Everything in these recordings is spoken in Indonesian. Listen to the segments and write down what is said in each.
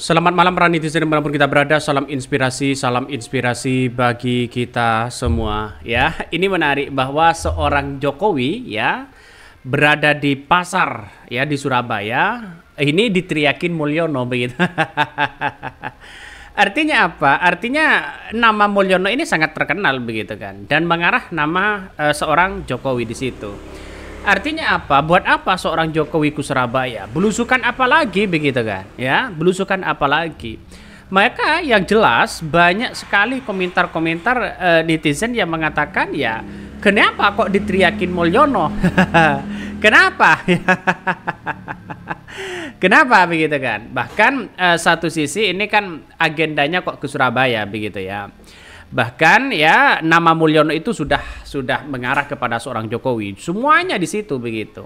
Selamat malam para netizen dimanapun kita berada. Salam inspirasi, salam inspirasi bagi kita semua. Ya, ini menarik bahwa seorang Jokowi ya berada di pasar ya di Surabaya. Ini diteriakin Mulyono begitu. Artinya apa? Artinya nama Mulyono ini sangat terkenal begitu kan dan mengarah nama uh, seorang Jokowi di situ. Artinya apa? Buat apa seorang Jokowi ke Surabaya? Belusukan apa lagi begitu kan? Ya, belusukan apa lagi? Maka yang jelas banyak sekali komentar-komentar uh, netizen yang mengatakan ya kenapa kok diteriakin Mulyono? kenapa? kenapa begitu kan? Bahkan uh, satu sisi ini kan agendanya kok ke Surabaya begitu ya. Bahkan ya nama Mulyono itu sudah sudah mengarah kepada seorang Jokowi. Semuanya di situ begitu.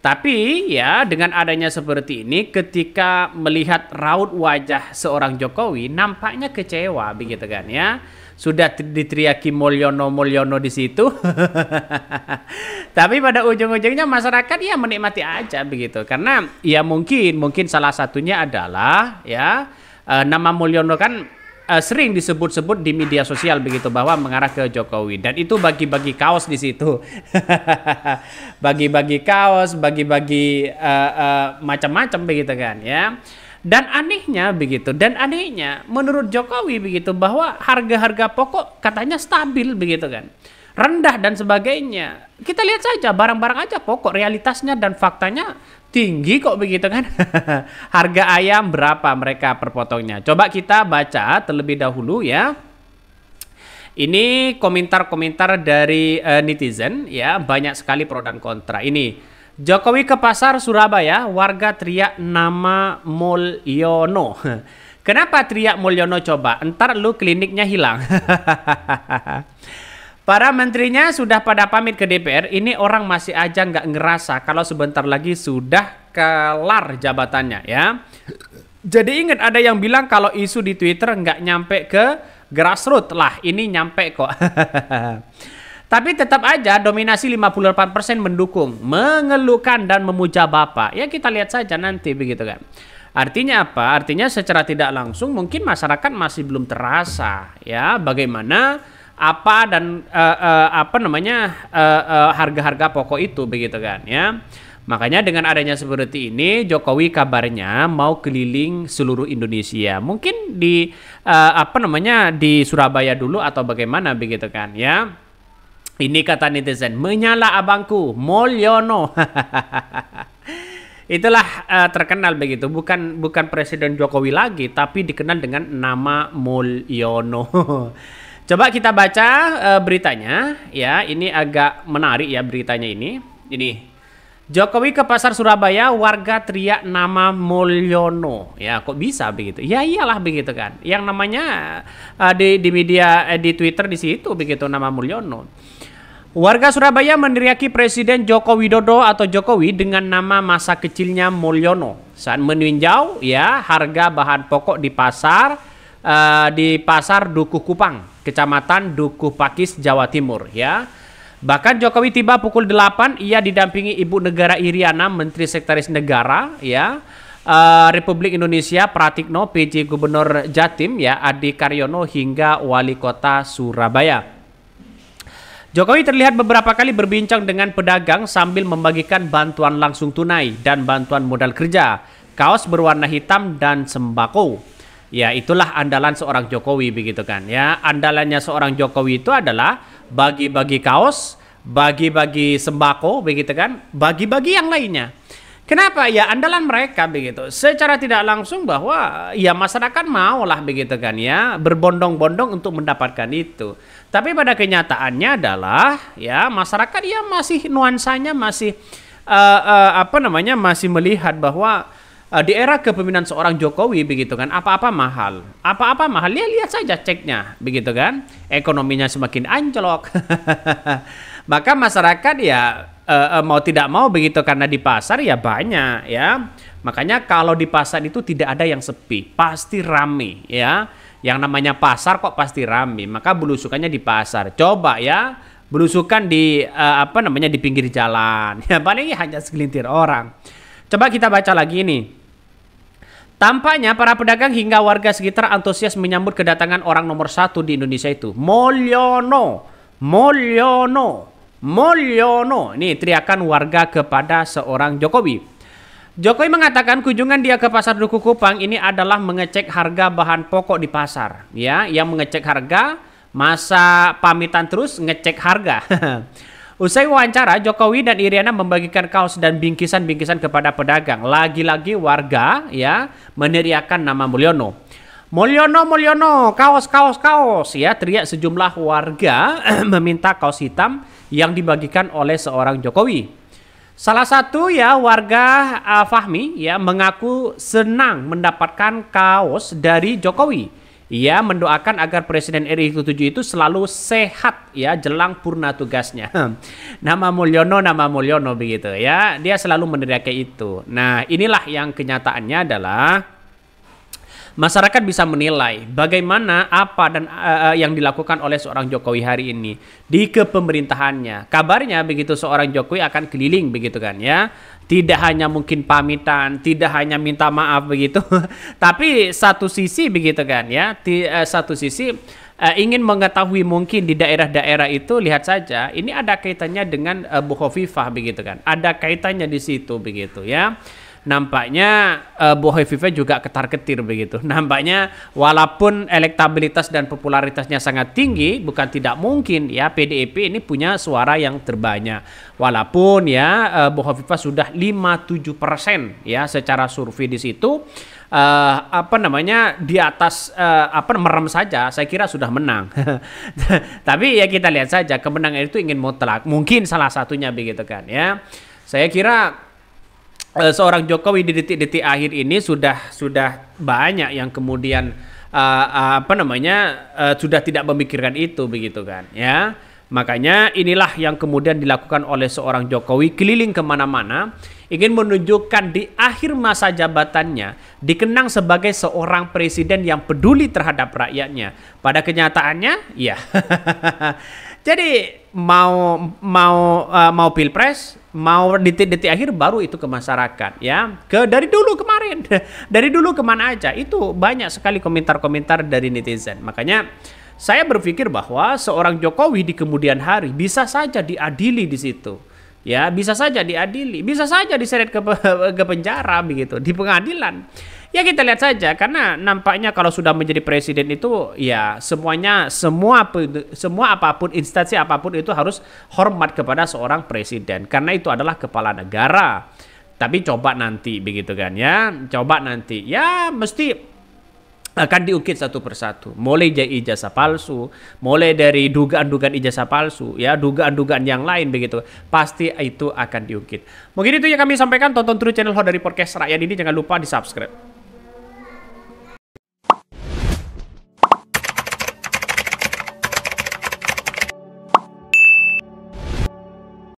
Tapi ya dengan adanya seperti ini ketika melihat raut wajah seorang Jokowi nampaknya kecewa begitu kan ya. Sudah diteriaki Mulyono Mulyono di situ. Tapi pada ujung-ujungnya masyarakat ya menikmati aja begitu. Karena ya mungkin mungkin salah satunya adalah ya eh, nama Mulyono kan uh, sering disebut-sebut di media sosial begitu bahwa mengarah ke Jokowi dan itu bagi-bagi kaos di situ. bagi-bagi kaos, bagi-bagi uh, uh, macam-macam begitu kan ya. Dan anehnya begitu, dan anehnya menurut Jokowi begitu bahwa harga-harga pokok katanya stabil begitu kan rendah dan sebagainya. Kita lihat saja barang-barang aja pokok realitasnya dan faktanya tinggi kok begitu kan. Harga ayam berapa mereka per potongnya? Coba kita baca terlebih dahulu ya. Ini komentar-komentar dari uh, netizen ya, banyak sekali pro dan kontra. Ini Jokowi ke pasar Surabaya, warga teriak nama Mulyono. Kenapa teriak Mulyono coba? Entar lu kliniknya hilang. Para menterinya sudah pada pamit ke DPR, ini orang masih aja nggak ngerasa kalau sebentar lagi sudah kelar jabatannya ya. Jadi ingat ada yang bilang kalau isu di Twitter nggak nyampe ke grassroots lah, ini nyampe kok. Tapi tetap aja dominasi 58% mendukung, mengeluhkan dan memuja Bapak. Ya kita lihat saja nanti begitu kan. Artinya apa? Artinya secara tidak langsung mungkin masyarakat masih belum terasa ya bagaimana apa dan uh, uh, apa namanya eh, harga-harga uh, uh, pokok itu begitu kan ya. Makanya dengan adanya seperti ini Jokowi kabarnya mau keliling seluruh Indonesia. Mungkin di uh, apa namanya di Surabaya dulu atau bagaimana begitu kan ya. Ini kata netizen, menyala abangku, Mulyono Itulah uh, terkenal begitu, bukan bukan Presiden Jokowi lagi, tapi dikenal dengan nama Mulyono. Coba kita baca uh, beritanya ya. Ini agak menarik ya beritanya ini. Ini Jokowi ke pasar Surabaya, warga teriak nama Mulyono. Ya, kok bisa begitu? Ya iyalah begitu kan. Yang namanya uh, di di media eh, di Twitter di situ begitu nama Mulyono. Warga Surabaya meneriaki Presiden Joko Widodo atau Jokowi dengan nama masa kecilnya Mulyono saat meninjau ya harga bahan pokok di pasar uh, di pasar Dukuh Kupang. Kecamatan Dukuh Pakis, Jawa Timur ya. Bahkan Jokowi tiba pukul 8, ia didampingi Ibu Negara Iriana, Menteri Sekretaris Negara ya. Uh, Republik Indonesia Pratikno, PJ Gubernur Jatim ya, Adi Karyono hingga Wali Kota Surabaya. Jokowi terlihat beberapa kali berbincang dengan pedagang sambil membagikan bantuan langsung tunai dan bantuan modal kerja, kaos berwarna hitam dan sembako. Ya, itulah andalan seorang Jokowi begitu kan. Ya, andalannya seorang Jokowi itu adalah bagi-bagi kaos, bagi-bagi sembako begitu kan, bagi-bagi yang lainnya. Kenapa? Ya andalan mereka begitu. Secara tidak langsung bahwa ya masyarakat maulah begitu kan ya berbondong-bondong untuk mendapatkan itu. Tapi pada kenyataannya adalah ya masyarakat ya masih nuansanya masih uh, uh, apa namanya masih melihat bahwa Eh, di era kepemimpinan seorang Jokowi begitu kan apa-apa mahal apa-apa mahal ya lihat saja ceknya begitu kan ekonominya semakin anjlok maka masyarakat ya uh, mau tidak mau begitu karena di pasar ya banyak ya makanya kalau di pasar itu tidak ada yang sepi pasti rame ya yang namanya pasar kok pasti rame maka belusukannya di pasar coba ya belusukan di uh, apa namanya di pinggir jalan ya paling hanya segelintir orang coba kita baca lagi ini. Tampaknya para pedagang hingga warga sekitar antusias menyambut kedatangan orang nomor satu di Indonesia itu. Mulyono, Mulyono, Mulyono. Ini teriakan warga kepada seorang Jokowi. Jokowi mengatakan kunjungan dia ke pasar Duku Kupang ini adalah mengecek harga bahan pokok di pasar. Ya, yang mengecek harga, masa pamitan terus ngecek harga. Usai wawancara, Jokowi dan Iriana membagikan kaos dan bingkisan-bingkisan kepada pedagang. Lagi-lagi warga ya meneriakan nama Mulyono. Mulyono, Mulyono, kaos, kaos, kaos ya teriak sejumlah warga meminta kaos hitam yang dibagikan oleh seorang Jokowi. Salah satu ya warga uh, Fahmi ya mengaku senang mendapatkan kaos dari Jokowi. Ia mendoakan agar Presiden RI ke-7 itu selalu sehat ya jelang purna tugasnya. nama Mulyono, nama Mulyono begitu ya. Dia selalu meneriaki itu. Nah, inilah yang kenyataannya adalah masyarakat bisa menilai bagaimana apa dan uh, yang dilakukan oleh seorang Jokowi hari ini di kepemerintahannya. Kabarnya begitu seorang Jokowi akan keliling begitu kan ya. Tidak hanya mungkin pamitan, tidak hanya minta maaf begitu, tapi satu sisi begitu kan ya, di, uh, eh, satu sisi uh, ingin mengetahui mungkin di daerah-daerah itu lihat saja ini ada kaitannya dengan uh, Bukhofifah begitu kan ada kaitannya di situ begitu ya nampaknya uh, eh, Bu Hovifa juga ketar-ketir begitu. Nampaknya walaupun elektabilitas dan popularitasnya sangat tinggi, bukan tidak mungkin ya PDIP ini punya suara yang terbanyak. Walaupun ya uh, eh, Bu Hovifa sudah 57 persen ya secara survei di situ uh, apa namanya di atas uh, apa merem saja saya kira sudah menang tapi ya kita lihat saja kemenangan itu ingin mutlak mungkin salah satunya begitu kan ya saya kira Eh, seorang Jokowi di detik-detik akhir ini sudah sudah banyak yang kemudian uh, apa namanya uh, sudah tidak memikirkan itu begitu kan ya makanya inilah yang kemudian dilakukan oleh seorang Jokowi keliling kemana-mana ingin menunjukkan di akhir masa jabatannya dikenang sebagai seorang presiden yang peduli terhadap rakyatnya pada kenyataannya ya jadi mau mau uh, mau pilpres mau detik-detik akhir baru itu ke masyarakat ya ke dari dulu kemarin dari dulu kemana aja itu banyak sekali komentar-komentar dari netizen makanya saya berpikir bahwa seorang Jokowi di kemudian hari bisa saja diadili di situ ya bisa saja diadili, bisa saja diseret ke, ke penjara begitu di pengadilan. Ya kita lihat saja karena nampaknya kalau sudah menjadi presiden itu ya semuanya semua semua apapun instansi apapun itu harus hormat kepada seorang presiden karena itu adalah kepala negara. Tapi coba nanti begitu kan ya, coba nanti. Ya mesti akan diukit satu persatu mulai dari ijazah palsu mulai dari dugaan-dugaan ijazah palsu ya dugaan-dugaan yang lain begitu pasti itu akan diukit mungkin itu yang kami sampaikan tonton terus channel Hot dari podcast rakyat ini jangan lupa di subscribe